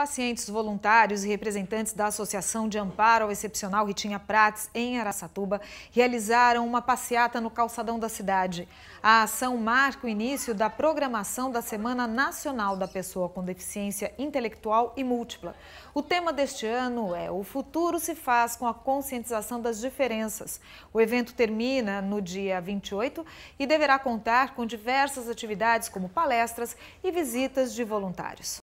Pacientes voluntários e representantes da Associação de Amparo ao Excepcional Ritinha Prates, em Araçatuba, realizaram uma passeata no calçadão da cidade. A ação marca o início da programação da Semana Nacional da Pessoa com Deficiência Intelectual e Múltipla. O tema deste ano é O Futuro se faz com a conscientização das diferenças. O evento termina no dia 28 e deverá contar com diversas atividades como palestras e visitas de voluntários.